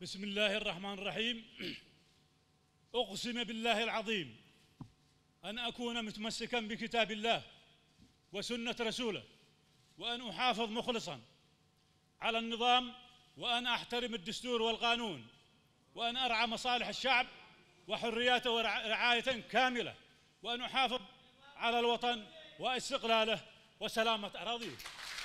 بسم الله الرحمن الرحيم أقسم بالله العظيم أن أكون متمسكا بكتاب الله وسنة رسوله وأن أحافظ مخلصا على النظام وأن أحترم الدستور والقانون وأن أرعى مصالح الشعب وحرياته ورعاية كاملة وأن أحافظ على الوطن واستقلاله وسلامة أراضيه